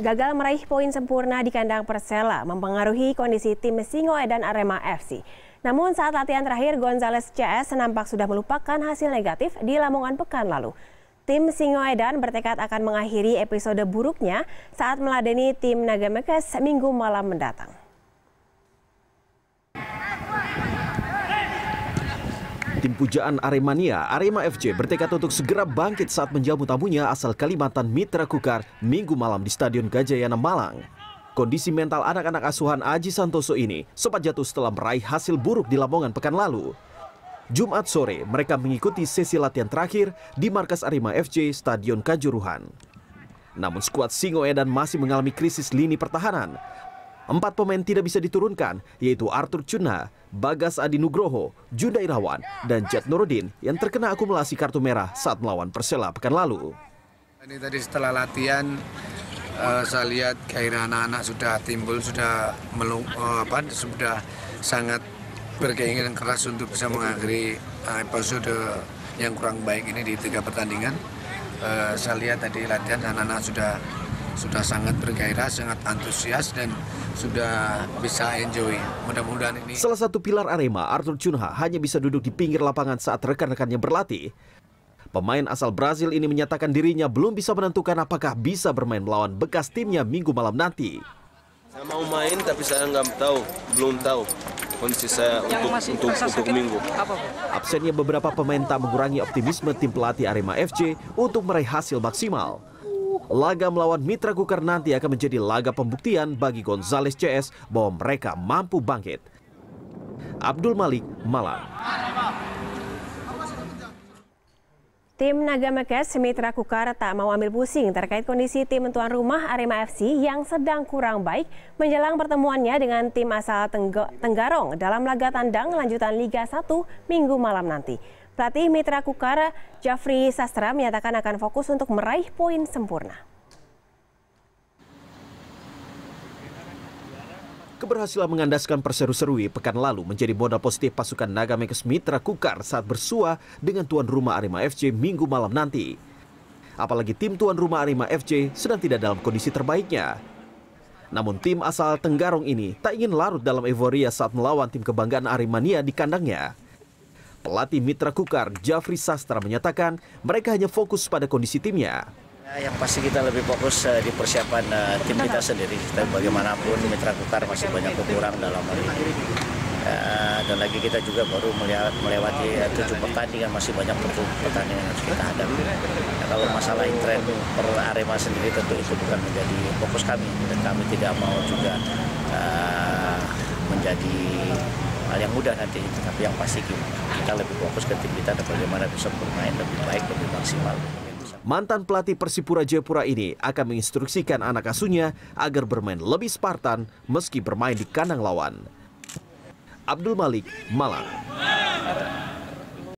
gagal meraih poin sempurna di kandang Persela mempengaruhi kondisi tim Singoedan dan Arema FC. Namun saat latihan terakhir, Gonzales CS nampak sudah melupakan hasil negatif di Lamongan pekan lalu. Tim Singoedan bertekad akan mengakhiri episode buruknya saat meladeni tim Nagamekes minggu malam mendatang. Tim pujaan Aremania, Arema FC bertekad untuk segera bangkit saat menjamu tamunya asal Kalimantan Mitra Kukar minggu malam di Stadion Gajayana Malang. Kondisi mental anak-anak asuhan Aji Santoso ini sempat jatuh setelah meraih hasil buruk di Lamongan pekan lalu. Jumat sore, mereka mengikuti sesi latihan terakhir di markas Arema FC Stadion Kanjuruhan. Namun skuad Singoedan masih mengalami krisis lini pertahanan. Empat pemain tidak bisa diturunkan, yaitu Arthur Cuna, Bagas Adi Nugroho, Junda Irawan, dan Jet Nurudin yang terkena akumulasi kartu merah saat melawan Persela pekan lalu. Ini tadi setelah latihan uh, saya lihat gairah anak-anak sudah timbul, sudah melung, uh, apa, sudah sangat berkeinginan keras untuk bisa mengakhiri uh, episode yang kurang baik ini di tiga pertandingan. Uh, saya lihat tadi latihan anak-anak sudah sudah sangat bergairah, sangat antusias dan sudah bisa enjoy. Mudah-mudahan ini. Salah satu pilar Arema, Arthur Cunha, hanya bisa duduk di pinggir lapangan saat rekan-rekannya berlatih. Pemain asal Brazil ini menyatakan dirinya belum bisa menentukan apakah bisa bermain melawan bekas timnya minggu malam nanti. Saya mau main tapi saya nggak tahu, belum tahu kondisi saya untuk, untuk, untuk minggu. Absennya beberapa pemain tak mengurangi optimisme tim pelatih Arema FC untuk meraih hasil maksimal laga melawan Mitra Kukar nanti akan menjadi laga pembuktian bagi Gonzales CS bahwa mereka mampu bangkit. Abdul Malik, Malang. Tim Naga Mekes Mitra Kukar tak mau ambil pusing terkait kondisi tim tuan rumah Arema FC yang sedang kurang baik menjelang pertemuannya dengan tim asal Tengg Tenggarong dalam laga tandang lanjutan Liga 1 minggu malam nanti. Pelatih Mitra Kukar Jafri Sastra menyatakan akan fokus untuk meraih poin sempurna. Keberhasilan mengandaskan perseru serui pekan lalu menjadi modal positif pasukan Naga Mekes Mitra Kukar saat bersua dengan tuan rumah Arema FC minggu malam nanti. Apalagi tim tuan rumah Arema FC sedang tidak dalam kondisi terbaiknya. Namun tim asal Tenggarong ini tak ingin larut dalam euforia saat melawan tim kebanggaan Aremania di kandangnya. Pelatih Mitra Kukar, Jafri Sastra menyatakan mereka hanya fokus pada kondisi timnya. Nah, yang pasti kita lebih fokus eh, di persiapan eh, tim kita sendiri. Tapi bagaimanapun Mitra Kukar masih banyak kekurang dalam hal ini. Eh, dan lagi kita juga baru melewati tujuh pertandingan masih banyak pertandingan yang kita hadapi. Nah, kalau masalah tren per Arema sendiri tentu itu bukan menjadi fokus kami dan kami tidak mau juga menjadi hal yang mudah nanti tapi yang pasti kita lebih fokus ke tim kita dan bagaimana bisa bermain lebih baik lebih maksimal. Mantan pelatih Persipura Jayapura ini akan menginstruksikan anak asuhnya agar bermain lebih Spartan meski bermain di kandang lawan. Abdul Malik, Malang.